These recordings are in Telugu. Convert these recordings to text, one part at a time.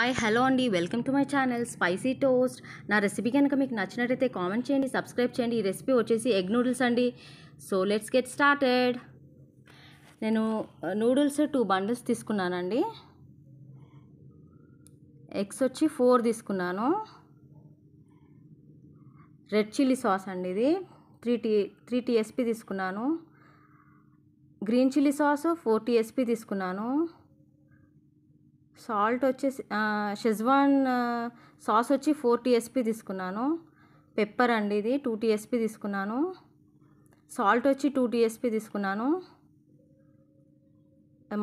హాయ్ హలో అండి welcome to my channel spicy toast నా రెసిపీ కనుక మీకు నచ్చినట్టయితే కామెంట్ చేయండి సబ్స్క్రైబ్ చేయండి ఈ రెసిపీ వచ్చేసి ఎగ్ నూడిల్స్ అండి సో లెట్స్ గెట్ స్టార్టెడ్ నేను నూడిల్స్ టూ బండిల్స్ తీసుకున్నానండి ఎగ్స్ వచ్చి ఫోర్ తీసుకున్నాను రెడ్ చిల్లీ సాస్ అండి ఇది త్రీ టీ త్రీ టీఎస్పీ తీసుకున్నాను green chilli sauce four TSP తీసుకున్నాను సాల్ట్ వచ్చేసి షెజ్వాన్ సాస్ వచ్చి ఫోర్ టీఎస్పీ తీసుకున్నాను పెప్పర్ అండి ఇది టూ టీఎస్పీ తీసుకున్నాను సాల్ట్ వచ్చి టూ టీఎస్పీ తీసుకున్నాను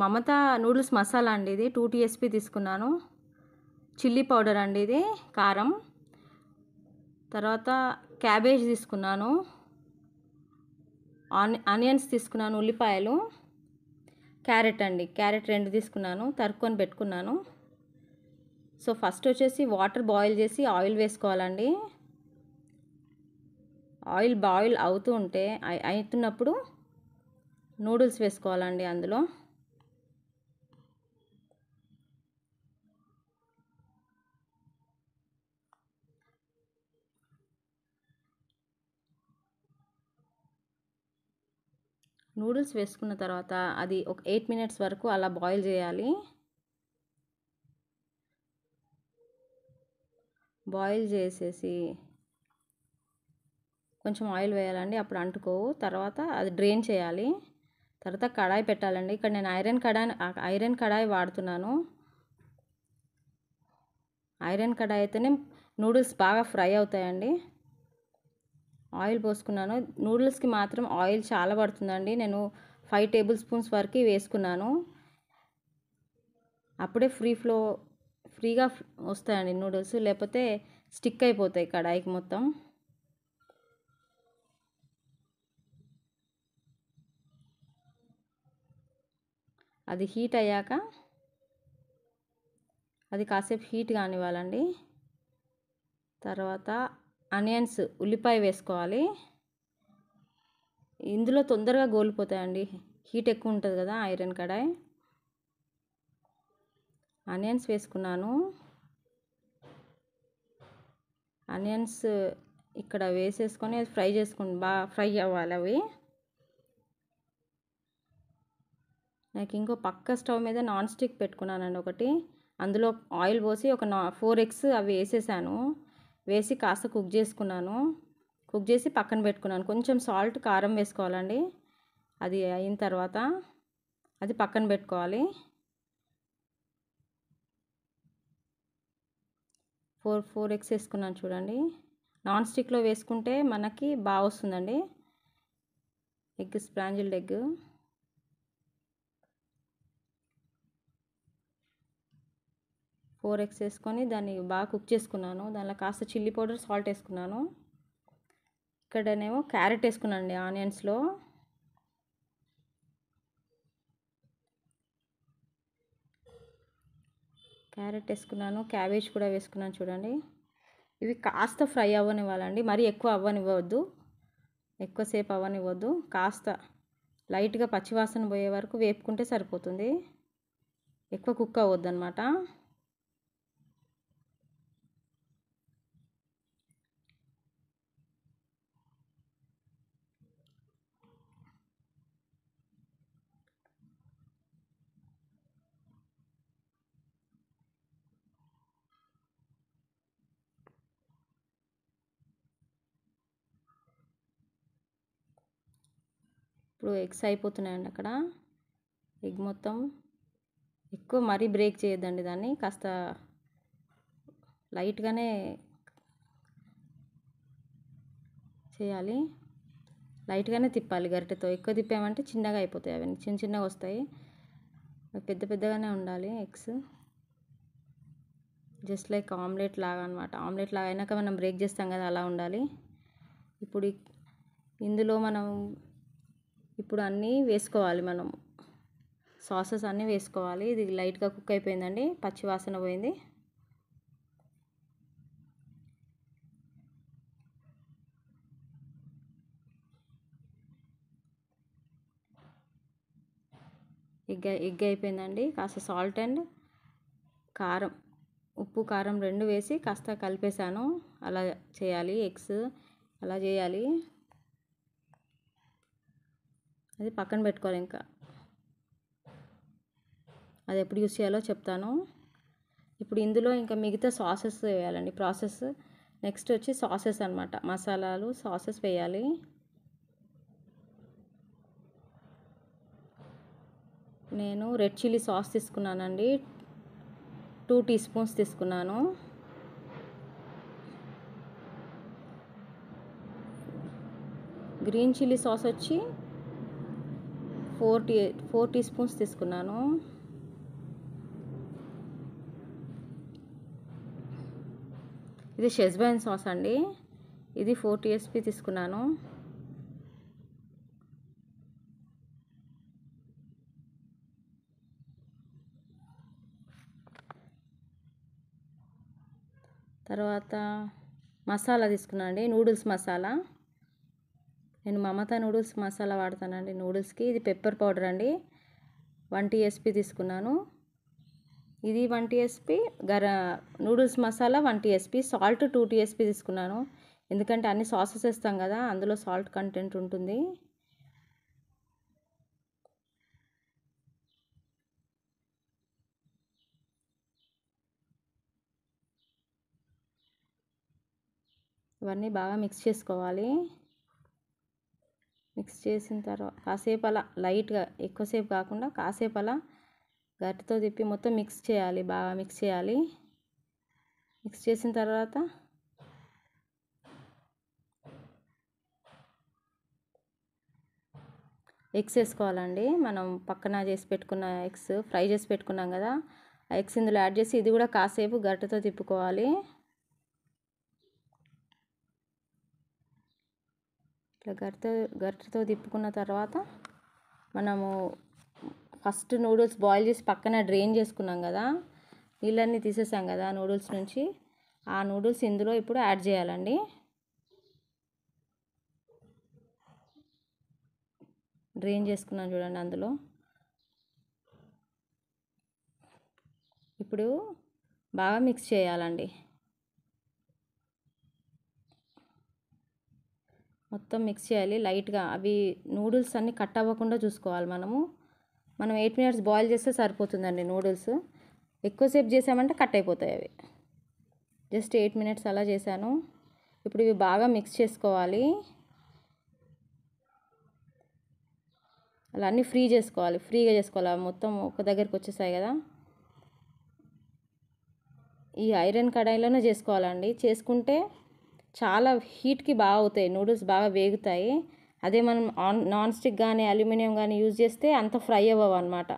మమత నూడిల్స్ మసాలా అండి ఇది టూ టీఎస్పీ తీసుకున్నాను చిల్లీ పౌడర్ అండి ఇది కారం తర్వాత క్యాబేజ్ తీసుకున్నాను ఆని ఆనియన్స్ తీసుకున్నాను ఉల్లిపాయలు క్యారెట్ అండి క్యారెట్ రెండు తీసుకున్నాను తరుక్కొని పెట్టుకున్నాను సో ఫస్ట్ వచ్చేసి వాటర్ బాయిల్ చేసి ఆయిల్ వేసుకోవాలండి ఆయిల్ బాయిల్ అవుతూ ఉంటే అవుతున్నప్పుడు నూడిల్స్ వేసుకోవాలండి అందులో నూడిల్స్ వేసుకున్న తర్వాత అది ఒక ఎయిట్ మినిట్స్ వరకు అలా బాయిల్ చేయాలి బాయిల్ చేసేసి కొంచెం ఆయిల్ వేయాలండి అప్పుడు అంటుకోవు తర్వాత అది డ్రైన్ చేయాలి తర్వాత కడాయి పెట్టాలండి ఇక్కడ నేను ఐరన్ కడాయి ఐరన్ కడాయి వాడుతున్నాను ఐరన్ కడాయి అయితేనే నూడిల్స్ బాగా ఫ్రై అవుతాయండి ఆయిల్ పోసుకున్నాను నూడిల్స్కి మాత్రం ఆయిల్ చాలా పడుతుందండి నేను ఫైవ్ టేబుల్ స్పూన్స్ వరకు వేసుకున్నాను అప్పుడే ఫ్రీ ఫ్లో ఫ్రీగా వస్తాయండి నూడిల్స్ లేకపోతే స్టిక్ అయిపోతాయి కడాయికి మొత్తం అది హీట్ అయ్యాక అది కాసేపు హీట్ కానివ్వాలండి తర్వాత ఆనియన్స్ ఉల్లిపాయ వేసుకోవాలి ఇందులో తొందరగా గోలిపోతాయండి హీట్ ఎక్కువ ఉంటుంది కదా ఐరన్ కడాయి ఆనియన్స్ వేసుకున్నాను ఆనియన్స్ ఇక్కడ వేసేసుకొని అది ఫ్రై చేసుకుని బాగా ఫ్రై అవ్వాలి అవి నాకు ఇంకో పక్క స్టవ్ మీద నాన్ స్టిక్ పెట్టుకున్నానండి ఒకటి అందులో ఆయిల్ పోసి ఒక నా ఫోర్ ఎగ్స్ అవి వేసేసాను వేసి కాస్త కుక్ చేసుకున్నాను కుక్ చేసి పక్కన పెట్టుకున్నాను కొంచెం సాల్ట్ కారం వేసుకోవాలండి అది అయిన తర్వాత అది పక్కన పెట్టుకోవాలి ఫోర్ ఫోర్ ఎగ్స్ వేసుకున్నాను చూడండి నాన్ స్టిక్లో వేసుకుంటే మనకి బాగా వస్తుందండి egg scrambled egg four eggs వేసుకొని దాన్ని బాగా కుక్ చేసుకున్నాను దానిలో కాస్త చిల్లీ పౌడర్ సాల్ట్ వేసుకున్నాను ఇక్కడనేమో క్యారెట్ వేసుకున్నానండి ఆనియన్స్లో క్యారెట్ వేసుకున్నాను క్యాబేజ్ కూడా వేసుకున్నాను చూడండి ఇవి కాస్త ఫ్రై అవ్వనివ్వాలండి మరీ ఎక్కువ అవ్వనివ్వద్దు ఎక్కువసేపు అవ్వనివ్వద్దు కాస్త లైట్గా పచ్చివాసన పోయే వరకు వేపుకుంటే సరిపోతుంది ఎక్కువ కుక్ అవ్వద్దు అనమాట ఇప్పుడు ఎగ్స్ అయిపోతున్నాయండి అక్కడ ఎగ్ మొత్తం ఎక్కువ మరీ బ్రేక్ చేయొద్దండి దాన్ని కాస్త లైట్గానే చేయాలి లైట్గానే తిప్పాలి గరిటెతో ఎక్కువ తిప్పామంటే చిన్నగా అయిపోతాయి అవన్నీ చిన్న చిన్నగా వస్తాయి పెద్ద పెద్దగానే ఉండాలి ఎగ్స్ జస్ట్ లైక్ ఆమ్లెట్ లాగా అనమాట ఆమ్లెట్ లాగా అయినాక మనం బ్రేక్ చేస్తాం కదా అలా ఉండాలి ఇప్పుడు ఇందులో మనం ఇప్పుడు అన్నీ వేసుకోవాలి మనం సాసెస్ అన్నీ వేసుకోవాలి ఇది లైట్గా కుక్ అయిపోయిందండి పచ్చి వాసన పోయింది ఎగ్ ఎగ్ అయిపోయిందండి కాస్త సాల్ట్ అండ్ కారం ఉప్పు కారం రెండు వేసి కాస్త కలిపేశాను అలా చేయాలి ఎగ్స్ అలా చేయాలి అది పక్కన పెట్టుకోవాలి ఇంకా అది ఎప్పుడు యూస్ చేయాలో చెప్తాను ఇప్పుడు ఇందులో ఇంకా మిగతా సాసెస్ వేయాలండి ప్రాసెస్ నెక్స్ట్ వచ్చి సాసెస్ అనమాట మసాలాలు సాసెస్ వేయాలి నేను రెడ్ చిల్లీ సాస్ తీసుకున్నానండి టూ టీ స్పూన్స్ తీసుకున్నాను గ్రీన్ చిల్లీ సాస్ వచ్చి four T four teaspoons తీసుకున్నాను ఇది షెజ్వాన్ సాస్ అండి ఇది ఫోర్ టీఎస్పీ తీసుకున్నాను తర్వాత మసాలా తీసుకున్నాను అండి నూడిల్స్ మసాలా నేను మమతా నూడిల్స్ మసాలా వాడతానండి నూడిల్స్కి ఇది పెప్పర్ పౌడర్ అండి వన్ టీఎస్పీ తీసుకున్నాను ఇది వన్ టీఎస్పీ గర noodles masala one TSP salt two TSP తీసుకున్నాను ఎందుకంటే అన్ని సాసెస్ వేస్తాం కదా అందులో సాల్ట్ కంటెంట్ ఉంటుంది ఇవన్నీ బాగా మిక్స్ చేసుకోవాలి మిక్స్ చేసిన తర్వాత కాసేపు అలా లైట్గా ఎక్కువసేపు కాకుండా కాసేపు అలా గట్టితో తిప్పి మొత్తం మిక్స్ చేయాలి బాగా మిక్స్ చేయాలి మిక్స్ చేసిన తర్వాత ఎగ్స్ వేసుకోవాలండి మనం పక్కన చేసి పెట్టుకున్న ఎగ్స్ ఫ్రై చేసి పెట్టుకున్నాం కదా ఆ ఎగ్స్ ఇందులో యాడ్ చేసి ఇది కూడా కాసేపు గరిటతో తిప్పుకోవాలి ఇట్లా గరిటె గరిటతో తిప్పుకున్న తర్వాత మనము ఫస్ట్ నూడిల్స్ బాయిల్ చేసి పక్కన డ్రైన్ చేసుకున్నాం కదా నీళ్ళన్నీ తీసేసాం కదా నూడిల్స్ నుంచి ఆ నూడిల్స్ ఇందులో ఇప్పుడు యాడ్ చేయాలండి డ్రైన్ చేసుకున్నాను చూడండి అందులో ఇప్పుడు బాగా మిక్స్ చేయాలండి మొత్తం మిక్స్ చేయాలి లైట్గా అవి నూడిల్స్ అన్నీ కట్ అవ్వకుండా చూసుకోవాలి మనము మనం ఎయిట్ మినిట్స్ బాయిల్ చేస్తే సరిపోతుందండి నూడిల్స్ ఎక్కువసేపు చేసామంటే కట్ అయిపోతాయి అవి జస్ట్ ఎయిట్ మినిట్స్ అలా చేశాను ఇప్పుడు ఇవి బాగా మిక్స్ చేసుకోవాలి అలా అన్నీ ఫ్రీ చేసుకోవాలి ఫ్రీగా చేసుకోవాలి మొత్తం ఒక దగ్గరికి వచ్చేసాయి కదా ఈ ఐరన్ కడాయిలోనే చేసుకోవాలండి చేసుకుంటే చాలా హీట్కి బాగా అవుతాయి నూడిల్స్ బాగా వేగుతాయి అదే మనం ఆన్ నాన్ స్టిక్ కానీ అల్యూమినియం కానీ యూజ్ చేస్తే అంత ఫ్రై అవ్వవు అనమాట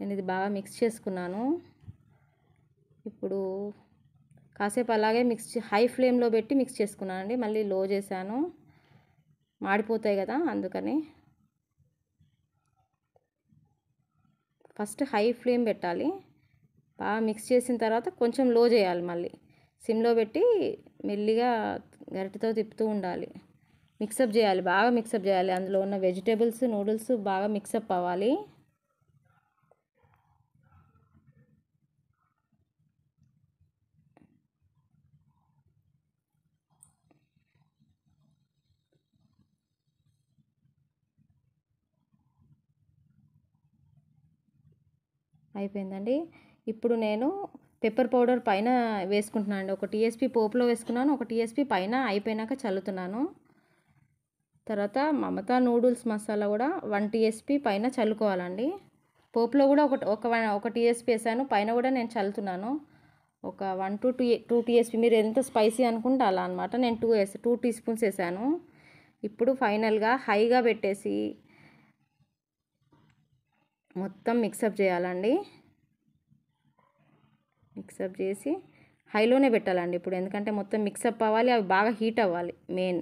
నేను ఇది బాగా మిక్స్ చేసుకున్నాను ఇప్పుడు కాసేపు అలాగే మిక్స్ హై ఫ్లేమ్లో పెట్టి మిక్స్ చేసుకున్నాను అండి మళ్ళీ లో చేశాను మాడిపోతాయి కదా అందుకని ఫస్ట్ హై ఫ్లేమ్ పెట్టాలి బాగా మిక్స్ చేసిన తర్వాత కొంచెం లో చేయాలి మళ్ళీ సిమ్లో పెట్టి మెల్లిగా గరిటెతో తిప్పుతూ ఉండాలి మిక్సప్ చేయాలి బాగా మిక్సప్ చేయాలి అందులో ఉన్న వెజిటేబుల్స్ నూడిల్స్ బాగా మిక్సప్ అవ్వాలి అయిపోయిందండి ఇప్పుడు నేను పెప్పర్ పౌడర్ పైన వేసుకుంటున్నాను అండి ఒక టీఎస్పీ పోపులో వేసుకున్నాను ఒక టీఎస్పీ పైన అయిపోయినాక చల్లుతున్నాను తర్వాత మమతా నూడిల్స్ మసాలా కూడా వన్ టీఎస్పీ పైన చల్లుకోవాలండి పోపులో కూడా ఒక ఒక ఒక టీఎస్పీ వేసాను పైన కూడా నేను చల్లుతున్నాను ఒక one two two two TSP మీరు ఎంత స్పైసీ అనుకుంటే అలా అనమాట నేను టూ వేసా టూ టీ స్పూన్స్ వేసాను ఇప్పుడు ఫైనల్గా హైగా పెట్టేసి మొత్తం మిక్సప్ చేయాలండి మిక్సప్ చేసి హైలోనే పెట్టాలండి ఇప్పుడు ఎందుకంటే మొత్తం మిక్సప్ అవ్వాలి అవి బాగా హీట్ అవ్వాలి మెయిన్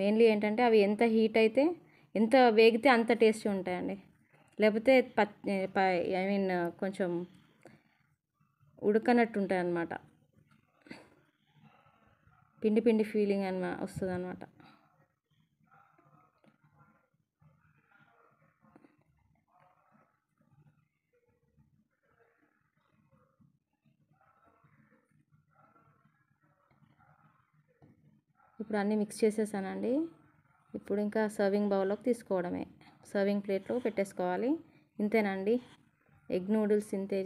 మెయిన్లీ ఏంటంటే అవి ఎంత హీట్ అయితే ఎంత వేగితే అంత టేస్టీ ఉంటాయండి లేకపోతే పత్ ఐ మీన్ కొంచెం ఉడకనట్టు ఉంటాయి అన్నమాట పిండి పిండి ఫీలింగ్ అన్న వస్తుంది అన్నమాట ఇప్పుడు అన్నీ మిక్స్ చేసేసానండి ఇప్పుడు ఇంకా సర్వింగ్ బౌల్లోకి తీసుకోవడమే సర్వింగ్ ప్లేట్లో పెట్టేసుకోవాలి ఇంతేనండి ఎగ్ నూడిల్స్ ఇంతే